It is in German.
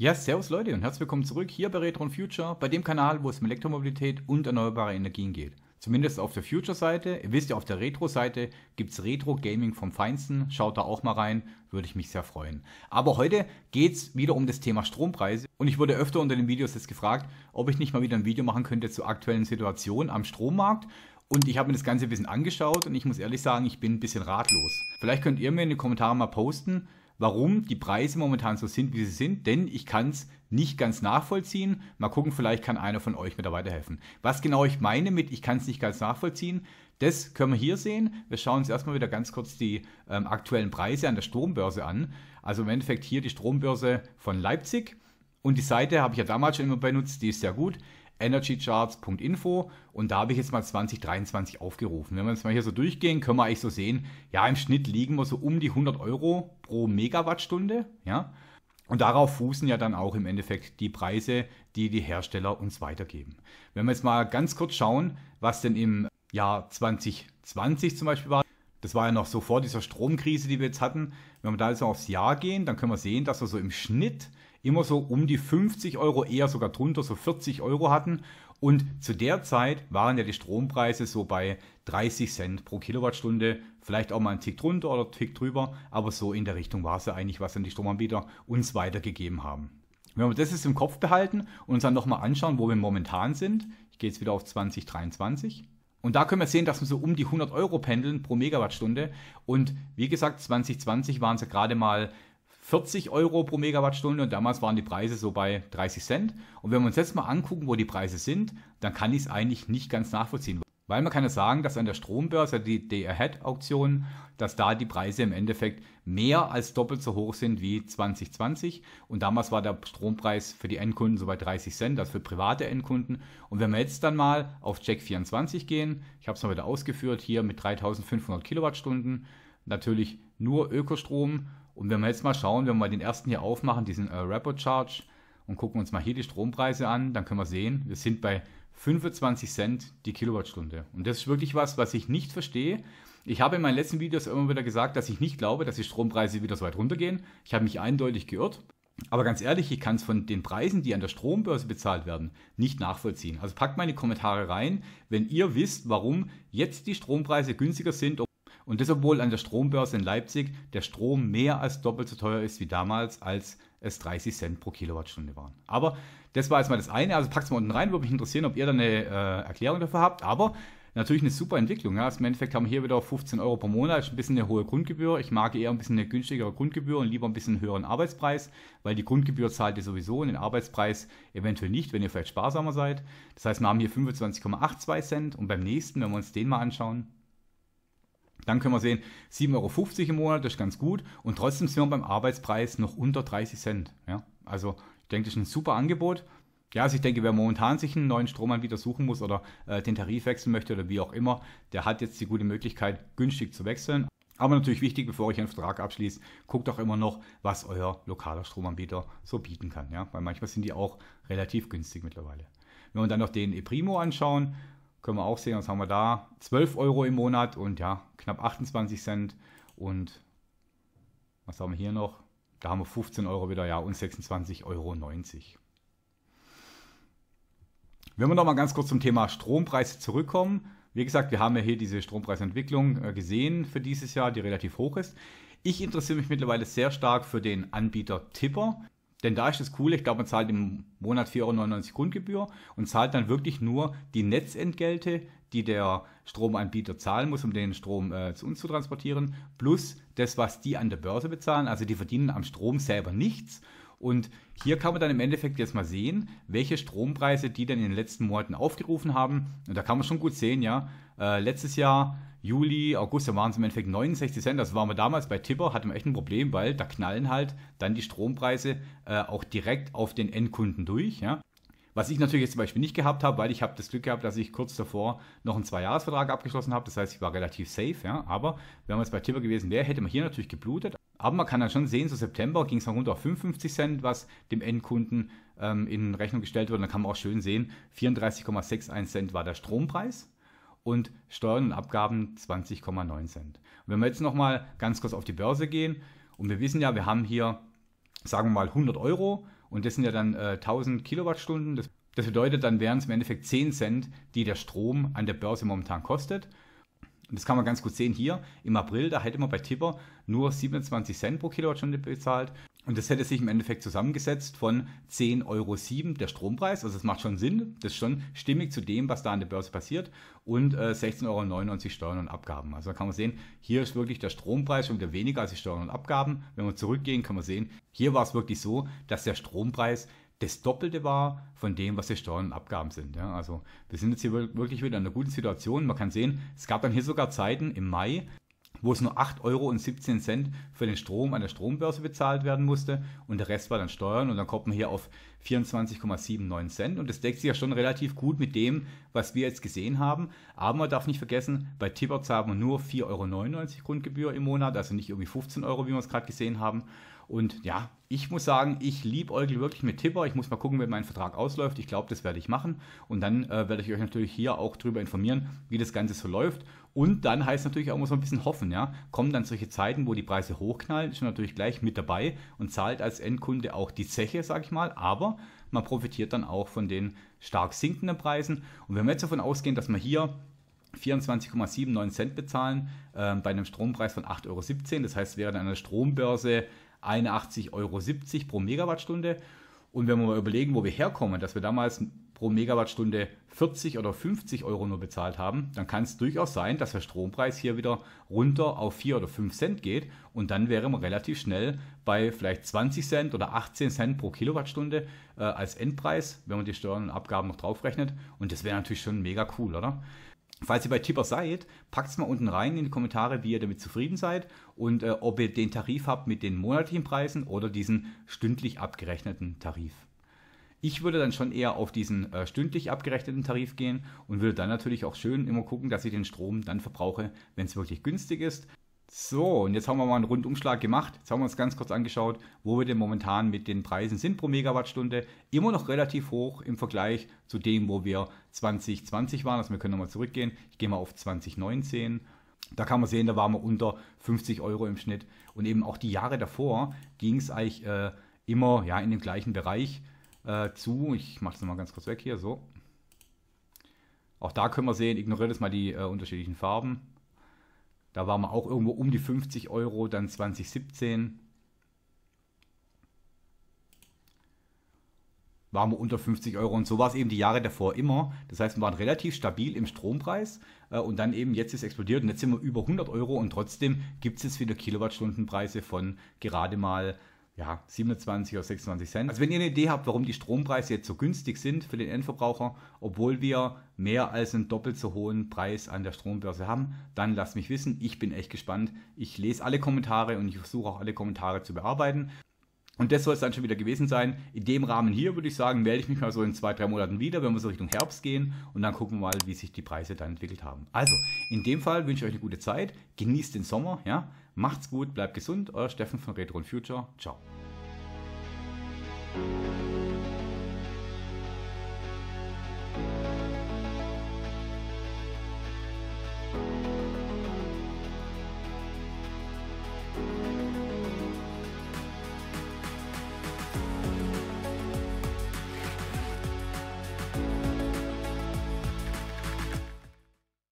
Ja, servus Leute und herzlich willkommen zurück hier bei Retron Future, bei dem Kanal, wo es um Elektromobilität und erneuerbare Energien geht. Zumindest auf der Future-Seite. Ihr wisst ja, auf der Retro-Seite gibt es Retro-Gaming vom Feinsten. Schaut da auch mal rein, würde ich mich sehr freuen. Aber heute geht es wieder um das Thema Strompreise. Und ich wurde öfter unter den Videos jetzt gefragt, ob ich nicht mal wieder ein Video machen könnte zur aktuellen Situation am Strommarkt. Und ich habe mir das Ganze ein bisschen angeschaut und ich muss ehrlich sagen, ich bin ein bisschen ratlos. Vielleicht könnt ihr mir in den Kommentaren mal posten, warum die Preise momentan so sind, wie sie sind, denn ich kann es nicht ganz nachvollziehen. Mal gucken, vielleicht kann einer von euch mir da weiterhelfen. Was genau ich meine mit, ich kann es nicht ganz nachvollziehen, das können wir hier sehen. Wir schauen uns erstmal wieder ganz kurz die ähm, aktuellen Preise an der Strombörse an. Also im Endeffekt hier die Strombörse von Leipzig. Und die Seite habe ich ja damals schon immer benutzt, die ist sehr gut energycharts.info und da habe ich jetzt mal 2023 aufgerufen. Wenn wir jetzt mal hier so durchgehen, können wir eigentlich so sehen, ja, im Schnitt liegen wir so um die 100 Euro pro Megawattstunde, ja. Und darauf fußen ja dann auch im Endeffekt die Preise, die die Hersteller uns weitergeben. Wenn wir jetzt mal ganz kurz schauen, was denn im Jahr 2020 zum Beispiel war, das war ja noch so vor dieser Stromkrise, die wir jetzt hatten. Wenn wir da jetzt mal aufs Jahr gehen, dann können wir sehen, dass wir so im Schnitt immer so um die 50 Euro, eher sogar drunter, so 40 Euro hatten. Und zu der Zeit waren ja die Strompreise so bei 30 Cent pro Kilowattstunde, vielleicht auch mal einen Tick drunter oder einen Tick drüber, aber so in der Richtung war es ja eigentlich, was dann die Stromanbieter uns weitergegeben haben. Wenn wir das jetzt im Kopf behalten und uns dann nochmal anschauen, wo wir momentan sind, ich gehe jetzt wieder auf 2023. Und da können wir sehen, dass wir so um die 100 Euro pendeln pro Megawattstunde. Und wie gesagt, 2020 waren es ja gerade mal 40 Euro pro Megawattstunde und damals waren die Preise so bei 30 Cent. Und wenn wir uns jetzt mal angucken, wo die Preise sind, dann kann ich es eigentlich nicht ganz nachvollziehen. Weil man kann ja sagen, dass an der Strombörse, die day ahead auktion dass da die Preise im Endeffekt mehr als doppelt so hoch sind wie 2020. Und damals war der Strompreis für die Endkunden so bei 30 Cent, also für private Endkunden. Und wenn wir jetzt dann mal auf Jack 24 gehen, ich habe es mal wieder ausgeführt, hier mit 3500 Kilowattstunden, natürlich nur Ökostrom und wenn wir jetzt mal schauen, wenn wir den ersten hier aufmachen, diesen äh, Rapid Charge, und gucken uns mal hier die Strompreise an, dann können wir sehen, wir sind bei 25 Cent die Kilowattstunde. Und das ist wirklich was, was ich nicht verstehe. Ich habe in meinen letzten Videos immer wieder gesagt, dass ich nicht glaube, dass die Strompreise wieder so weit runtergehen. Ich habe mich eindeutig geirrt. Aber ganz ehrlich, ich kann es von den Preisen, die an der Strombörse bezahlt werden, nicht nachvollziehen. Also packt meine Kommentare rein, wenn ihr wisst, warum jetzt die Strompreise günstiger sind. Und das obwohl an der Strombörse in Leipzig der Strom mehr als doppelt so teuer ist wie damals, als es 30 Cent pro Kilowattstunde waren. Aber das war jetzt mal das eine. Also packt es mal unten rein, würde mich interessieren, ob ihr da eine äh, Erklärung dafür habt. Aber natürlich eine super Entwicklung. Ja. Also Im Endeffekt haben wir hier wieder 15 Euro pro Monat, Das ist ein bisschen eine hohe Grundgebühr. Ich mag eher ein bisschen eine günstigere Grundgebühr und lieber ein bisschen höheren Arbeitspreis, weil die Grundgebühr zahlt ihr sowieso und den Arbeitspreis eventuell nicht, wenn ihr vielleicht sparsamer seid. Das heißt, wir haben hier 25,82 Cent und beim nächsten, wenn wir uns den mal anschauen, dann können wir sehen, 7,50 Euro im Monat, das ist ganz gut. Und trotzdem sind wir beim Arbeitspreis noch unter 30 Cent. Ja? Also ich denke, das ist ein super Angebot. Ja, also ich denke, wer momentan sich einen neuen Stromanbieter suchen muss oder äh, den Tarif wechseln möchte oder wie auch immer, der hat jetzt die gute Möglichkeit, günstig zu wechseln. Aber natürlich wichtig, bevor ich einen Vertrag abschließe, guckt auch immer noch, was euer lokaler Stromanbieter so bieten kann. Ja? Weil manchmal sind die auch relativ günstig mittlerweile. Wenn wir dann noch den ePrimo anschauen, können wir auch sehen, was haben wir da? 12 Euro im Monat und ja, knapp 28 Cent. Und was haben wir hier noch? Da haben wir 15 Euro wieder, ja, und 26,90 Euro. Wenn wir nochmal ganz kurz zum Thema Strompreise zurückkommen. Wie gesagt, wir haben ja hier diese Strompreisentwicklung äh, gesehen für dieses Jahr, die relativ hoch ist. Ich interessiere mich mittlerweile sehr stark für den Anbieter Tipper. Denn da ist das Coole, ich glaube, man zahlt im Monat 4,99 Euro Grundgebühr und zahlt dann wirklich nur die Netzentgelte, die der Stromanbieter zahlen muss, um den Strom äh, zu uns zu transportieren, plus das, was die an der Börse bezahlen. Also die verdienen am Strom selber nichts. Und hier kann man dann im Endeffekt jetzt mal sehen, welche Strompreise die dann in den letzten Monaten aufgerufen haben. Und da kann man schon gut sehen, ja, äh, letztes Jahr Juli, August, da waren es im Endeffekt 69 Cent. Das waren wir damals bei Tipper, hatten wir echt ein Problem, weil da knallen halt dann die Strompreise äh, auch direkt auf den Endkunden durch. Ja? Was ich natürlich jetzt zum Beispiel nicht gehabt habe, weil ich habe das Glück gehabt, dass ich kurz davor noch einen Zweijahresvertrag abgeschlossen habe. Das heißt, ich war relativ safe. Ja? Aber wenn man jetzt bei Tipper gewesen wäre, hätte man hier natürlich geblutet. Aber man kann dann schon sehen, so September ging es dann runter auf 55 Cent, was dem Endkunden ähm, in Rechnung gestellt wird. Und dann kann man auch schön sehen, 34,61 Cent war der Strompreis und Steuern und Abgaben 20,9 Cent. Und wenn wir jetzt nochmal ganz kurz auf die Börse gehen und wir wissen ja, wir haben hier, sagen wir mal, 100 Euro und das sind ja dann äh, 1000 Kilowattstunden. Das, das bedeutet, dann wären es im Endeffekt 10 Cent, die der Strom an der Börse momentan kostet. Und das kann man ganz gut sehen hier. Im April, da hätte man bei Tipper nur 27 Cent pro Kilowattstunde bezahlt und das hätte sich im Endeffekt zusammengesetzt von 10,07 Euro der Strompreis. Also es macht schon Sinn, das ist schon stimmig zu dem, was da an der Börse passiert. Und äh, 16,99 Euro Steuern und Abgaben. Also da kann man sehen, hier ist wirklich der Strompreis schon wieder weniger als die Steuern und Abgaben. Wenn wir zurückgehen, kann man sehen, hier war es wirklich so, dass der Strompreis das Doppelte war von dem, was die Steuern und Abgaben sind. Ja, also wir sind jetzt hier wirklich wieder in einer guten Situation. Man kann sehen, es gab dann hier sogar Zeiten im Mai, wo es nur 8,17 Euro für den Strom an der Strombörse bezahlt werden musste und der Rest war dann Steuern und dann kommt man hier auf 24,79 Cent und das deckt sich ja schon relativ gut mit dem, was wir jetzt gesehen haben. Aber man darf nicht vergessen, bei Tipbox haben wir nur 4,99 Euro Grundgebühr im Monat, also nicht irgendwie 15 Euro, wie wir es gerade gesehen haben. Und ja, ich muss sagen, ich liebe Eugle wirklich mit Tipper. Ich muss mal gucken, wenn mein Vertrag ausläuft. Ich glaube, das werde ich machen. Und dann äh, werde ich euch natürlich hier auch darüber informieren, wie das Ganze so läuft. Und dann heißt natürlich auch muss man ein bisschen hoffen, ja. Kommen dann solche Zeiten, wo die Preise hochknallen, ist man natürlich gleich mit dabei und zahlt als Endkunde auch die Zeche, sage ich mal. Aber man profitiert dann auch von den stark sinkenden Preisen. Und wenn wir jetzt davon ausgehen, dass man hier 24,79 Cent bezahlen äh, bei einem Strompreis von 8,17 Euro, das heißt, während einer Strombörse 81,70 Euro pro Megawattstunde. Und wenn wir mal überlegen, wo wir herkommen, dass wir damals pro Megawattstunde 40 oder 50 Euro nur bezahlt haben, dann kann es durchaus sein, dass der Strompreis hier wieder runter auf 4 oder 5 Cent geht und dann wäre man relativ schnell bei vielleicht 20 Cent oder 18 Cent pro Kilowattstunde äh, als Endpreis, wenn man die Steuern und Abgaben noch draufrechnet. Und das wäre natürlich schon mega cool, oder? Falls ihr bei Tipper seid, packt es mal unten rein in die Kommentare, wie ihr damit zufrieden seid und äh, ob ihr den Tarif habt mit den monatlichen Preisen oder diesen stündlich abgerechneten Tarif. Ich würde dann schon eher auf diesen äh, stündlich abgerechneten Tarif gehen und würde dann natürlich auch schön immer gucken, dass ich den Strom dann verbrauche, wenn es wirklich günstig ist. So, und jetzt haben wir mal einen Rundumschlag gemacht. Jetzt haben wir uns ganz kurz angeschaut, wo wir denn momentan mit den Preisen sind pro Megawattstunde. Immer noch relativ hoch im Vergleich zu dem, wo wir 2020 waren. Also wir können nochmal zurückgehen. Ich gehe mal auf 2019. Da kann man sehen, da waren wir unter 50 Euro im Schnitt. Und eben auch die Jahre davor ging es eigentlich äh, immer ja, in dem gleichen Bereich äh, zu. Ich mache es nochmal ganz kurz weg hier, so. Auch da können wir sehen, ignoriert jetzt mal die äh, unterschiedlichen Farben. Da waren wir auch irgendwo um die 50 Euro, dann 2017. waren wir unter 50 Euro und so war es eben die Jahre davor immer. Das heißt, wir waren relativ stabil im Strompreis äh, und dann eben jetzt ist es explodiert und jetzt sind wir über 100 Euro und trotzdem gibt es jetzt wieder Kilowattstundenpreise von gerade mal ja, 27 oder 26 Cent. Also wenn ihr eine Idee habt, warum die Strompreise jetzt so günstig sind für den Endverbraucher, obwohl wir mehr als einen doppelt so hohen Preis an der Strombörse haben, dann lasst mich wissen. Ich bin echt gespannt. Ich lese alle Kommentare und ich versuche auch alle Kommentare zu bearbeiten. Und das soll es dann schon wieder gewesen sein. In dem Rahmen hier würde ich sagen, melde ich mich mal so in zwei, drei Monaten wieder, wenn wir so Richtung Herbst gehen und dann gucken wir mal, wie sich die Preise dann entwickelt haben. Also, in dem Fall wünsche ich euch eine gute Zeit, genießt den Sommer, ja, macht's gut, bleibt gesund, euer Steffen von Retro Future. Ciao.